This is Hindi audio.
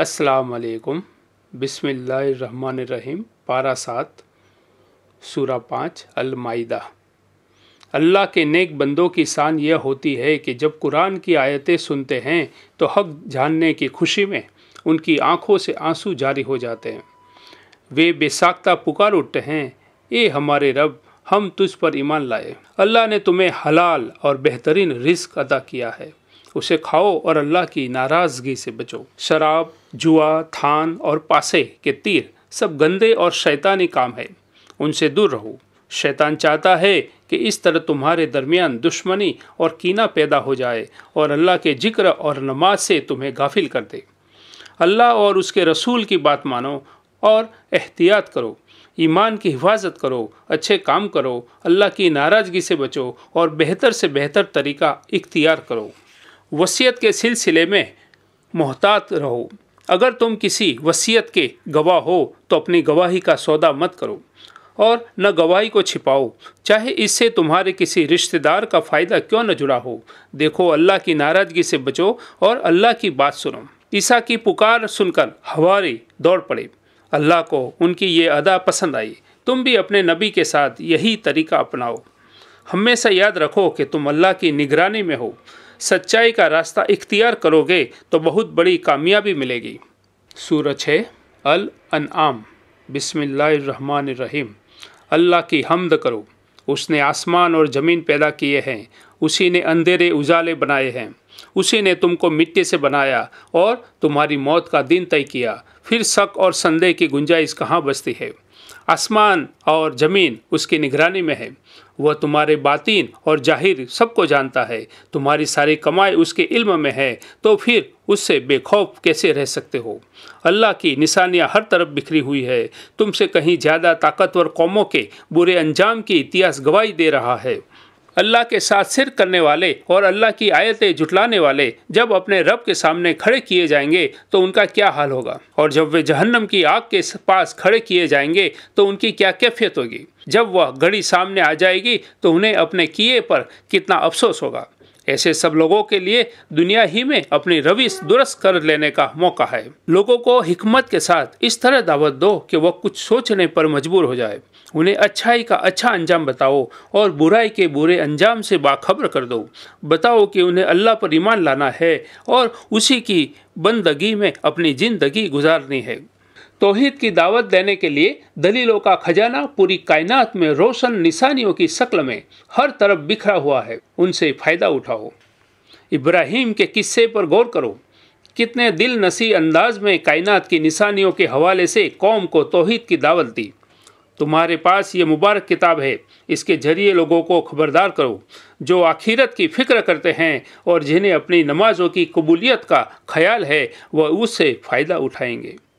अस्सलाम बिसमीम पारा सात सूरा पाँच अलमाइदा अल्लाह के नेक बंदों की शान यह होती है कि जब कुरान की आयतें सुनते हैं तो हक जानने की खुशी में उनकी आंखों से आंसू जारी हो जाते हैं वे बेसाख्ता पुकार उठते हैं ए हमारे रब हम तुझ पर ईमान लाए अल्लाह ने तुम्हें हलाल और बेहतरीन रिस्क अदा किया है उसे खाओ और अल्लाह की नाराज़गी से बचो शराब जुआ थान और पासे के तीर सब गंदे और शैतानी काम है उनसे दूर रहो शैतान चाहता है कि इस तरह तुम्हारे दरमियान दुश्मनी और कीना पैदा हो जाए और अल्लाह के जिक्र और नमाज से तुम्हें गाफिल कर दे अल्लाह और उसके रसूल की बात मानो और एहतियात करो ईमान की हिफाजत करो अच्छे काम करो अल्लाह की नाराज़गी से बचो और बेहतर से बेहतर तरीका इख्तियार करो वसीयत के सिलसिले में मोहतात रहो अगर तुम किसी वसीयत के गवाह हो तो अपनी गवाही का सौदा मत करो और न गवाही को छिपाओ चाहे इससे तुम्हारे किसी रिश्तेदार का फ़ायदा क्यों न जुड़ा हो देखो अल्लाह की नाराज़गी से बचो और अल्लाह की बात सुनो ईसा की पुकार सुनकर हवारी दौड़ पड़े अल्लाह को उनकी ये अदा पसंद आई तुम भी अपने नबी के साथ यही तरीका अपनाओ हमेशा याद रखो कि तुम अल्लाह की निगरानी में हो सच्चाई का रास्ता इख्तियार करोगे तो बहुत बड़ी कामयाबी मिलेगी सूरज है अल अनआम रहीम अल्लाह की हमद करो उसने आसमान और ज़मीन पैदा किए हैं उसी ने अंधेरे उजाले बनाए हैं उसी ने तुमको मिट्टी से बनाया और तुम्हारी मौत का दिन तय किया फिर शक और संदेह की गुंजाइश कहाँ बसती है आसमान और ज़मीन उसकी निगरानी में है वह तुम्हारे बातिन और जाहिर सबको जानता है तुम्हारी सारी कमाई उसके इल्म में है तो फिर उससे बेखौफ कैसे रह सकते हो अल्लाह की निशानियां हर तरफ बिखरी हुई है तुमसे कहीं ज़्यादा ताकतवर कौमों के बुरे अंजाम की इतिहास गवाही दे रहा है अल्लाह के साथ सिर करने वाले और अल्लाह की आयतें जुटलाने वाले जब अपने रब के सामने खड़े किए जाएंगे तो उनका क्या हाल होगा और जब वे जहन्नम की आग के पास खड़े किए जाएंगे तो उनकी क्या कैफियत होगी जब वह घड़ी सामने आ जाएगी तो उन्हें अपने किए पर कितना अफसोस होगा ऐसे सब लोगों के लिए दुनिया ही में अपनी रविश दुरुस्त कर लेने का मौका है लोगों को हिकमत के साथ इस तरह दावत दो कि वह कुछ सोचने पर मजबूर हो जाए उन्हें अच्छाई का अच्छा अंजाम बताओ और बुराई के बुरे अंजाम से बाखबर कर दो बताओ कि उन्हें अल्लाह पर ईमान लाना है और उसी की बंदगी में अपनी ज़िंदगी गुजारनी है तोहहीद की दावत देने के लिए दलीलों का खजाना पूरी कायनात में रोशन निशानियों की शक्ल में हर तरफ बिखरा हुआ है उनसे फ़ायदा उठाओ इब्राहिम के किस्से पर गौर करो कितने दिल नसी अंदाज में कायनात की निशानियों के हवाले से कौम को तोहहीद की दावत दी तुम्हारे पास ये मुबारक किताब है इसके जरिए लोगों को खबरदार करो जो आखिरत की फ़िक्र करते हैं और जिन्हें अपनी नमाजों की कबूलियत का ख्याल है वह उससे फ़ायदा उठाएंगे